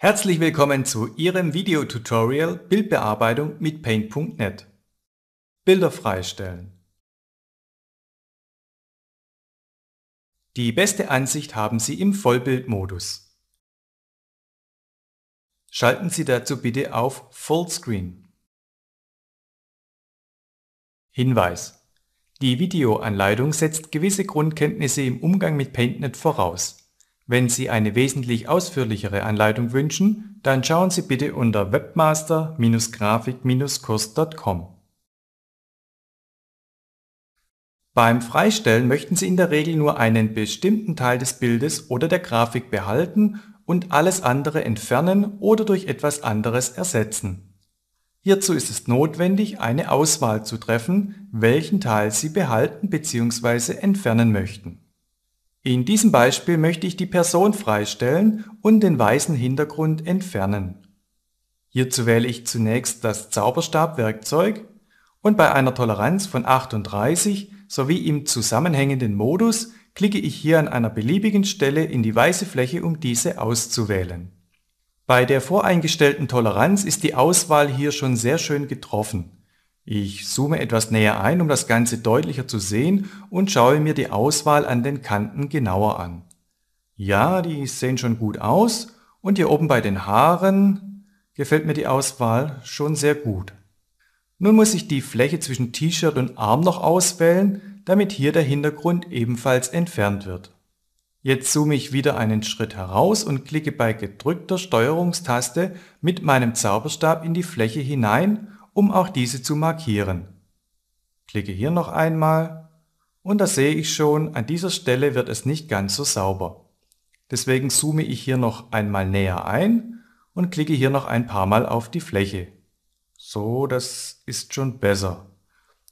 Herzlich willkommen zu Ihrem Videotutorial Bildbearbeitung mit Paint.net. Bilder freistellen. Die beste Ansicht haben Sie im Vollbildmodus. Schalten Sie dazu bitte auf Fullscreen. Hinweis: Die Videoanleitung setzt gewisse Grundkenntnisse im Umgang mit PaintNet voraus. Wenn Sie eine wesentlich ausführlichere Anleitung wünschen, dann schauen Sie bitte unter webmaster-grafik-kurs.com. Beim Freistellen möchten Sie in der Regel nur einen bestimmten Teil des Bildes oder der Grafik behalten und alles andere entfernen oder durch etwas anderes ersetzen. Hierzu ist es notwendig, eine Auswahl zu treffen, welchen Teil Sie behalten bzw. entfernen möchten. In diesem Beispiel möchte ich die Person freistellen und den weißen Hintergrund entfernen. Hierzu wähle ich zunächst das Zauberstabwerkzeug und bei einer Toleranz von 38 sowie im zusammenhängenden Modus klicke ich hier an einer beliebigen Stelle in die weiße Fläche, um diese auszuwählen. Bei der voreingestellten Toleranz ist die Auswahl hier schon sehr schön getroffen. Ich zoome etwas näher ein, um das Ganze deutlicher zu sehen und schaue mir die Auswahl an den Kanten genauer an. Ja, die sehen schon gut aus und hier oben bei den Haaren gefällt mir die Auswahl schon sehr gut. Nun muss ich die Fläche zwischen T-Shirt und Arm noch auswählen, damit hier der Hintergrund ebenfalls entfernt wird. Jetzt zoome ich wieder einen Schritt heraus und klicke bei gedrückter Steuerungstaste mit meinem Zauberstab in die Fläche hinein um auch diese zu markieren. Klicke hier noch einmal und da sehe ich schon, an dieser Stelle wird es nicht ganz so sauber. Deswegen zoome ich hier noch einmal näher ein und klicke hier noch ein paar Mal auf die Fläche. So, das ist schon besser.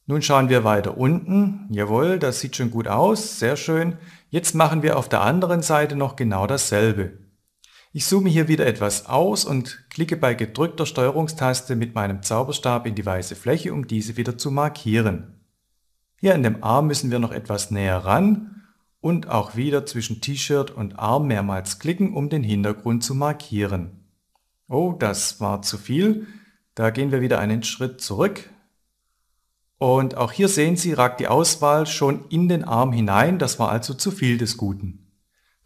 Nun schauen wir weiter unten. Jawohl, das sieht schon gut aus, sehr schön. Jetzt machen wir auf der anderen Seite noch genau dasselbe. Ich zoome hier wieder etwas aus und klicke bei gedrückter Steuerungstaste mit meinem Zauberstab in die weiße Fläche, um diese wieder zu markieren. Hier an dem Arm müssen wir noch etwas näher ran und auch wieder zwischen T-Shirt und Arm mehrmals klicken, um den Hintergrund zu markieren. Oh, das war zu viel. Da gehen wir wieder einen Schritt zurück. Und auch hier sehen Sie, ragt die Auswahl schon in den Arm hinein. Das war also zu viel des Guten.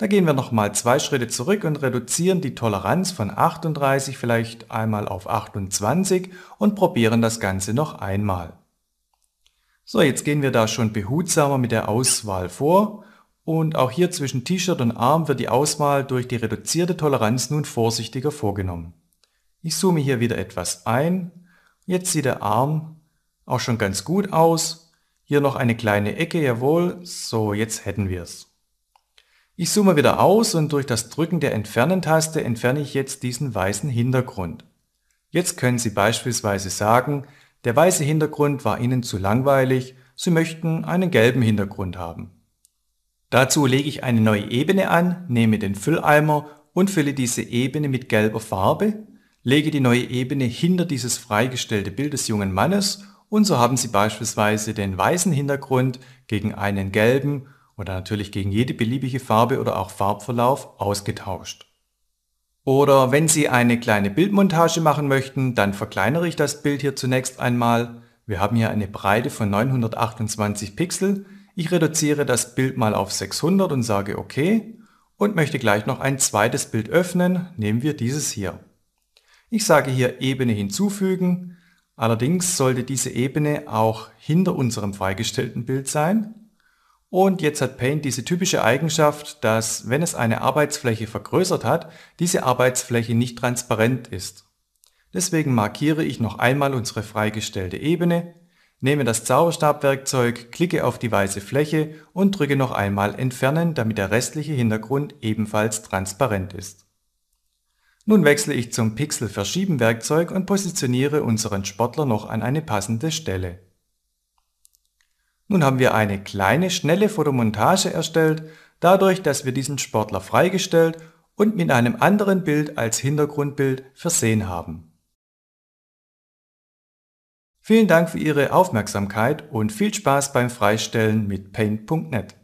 Da gehen wir nochmal zwei Schritte zurück und reduzieren die Toleranz von 38 vielleicht einmal auf 28 und probieren das Ganze noch einmal. So, jetzt gehen wir da schon behutsamer mit der Auswahl vor und auch hier zwischen T-Shirt und Arm wird die Auswahl durch die reduzierte Toleranz nun vorsichtiger vorgenommen. Ich zoome hier wieder etwas ein. Jetzt sieht der Arm auch schon ganz gut aus. Hier noch eine kleine Ecke, jawohl. So, jetzt hätten wir es. Ich zoome wieder aus und durch das Drücken der Entfernen-Taste entferne ich jetzt diesen weißen Hintergrund. Jetzt können Sie beispielsweise sagen, der weiße Hintergrund war Ihnen zu langweilig, Sie möchten einen gelben Hintergrund haben. Dazu lege ich eine neue Ebene an, nehme den Fülleimer und fülle diese Ebene mit gelber Farbe, lege die neue Ebene hinter dieses freigestellte Bild des jungen Mannes und so haben Sie beispielsweise den weißen Hintergrund gegen einen gelben oder natürlich gegen jede beliebige Farbe oder auch Farbverlauf ausgetauscht. Oder wenn Sie eine kleine Bildmontage machen möchten, dann verkleinere ich das Bild hier zunächst einmal. Wir haben hier eine Breite von 928 Pixel. Ich reduziere das Bild mal auf 600 und sage OK und möchte gleich noch ein zweites Bild öffnen, nehmen wir dieses hier. Ich sage hier Ebene hinzufügen, allerdings sollte diese Ebene auch hinter unserem freigestellten Bild sein. Und jetzt hat Paint diese typische Eigenschaft, dass wenn es eine Arbeitsfläche vergrößert hat, diese Arbeitsfläche nicht transparent ist. Deswegen markiere ich noch einmal unsere freigestellte Ebene, nehme das Zauberstabwerkzeug, klicke auf die weiße Fläche und drücke noch einmal Entfernen, damit der restliche Hintergrund ebenfalls transparent ist. Nun wechsle ich zum Pixel-Verschieben-Werkzeug und positioniere unseren Sportler noch an eine passende Stelle. Nun haben wir eine kleine, schnelle Fotomontage erstellt, dadurch, dass wir diesen Sportler freigestellt und mit einem anderen Bild als Hintergrundbild versehen haben. Vielen Dank für Ihre Aufmerksamkeit und viel Spaß beim Freistellen mit paint.net.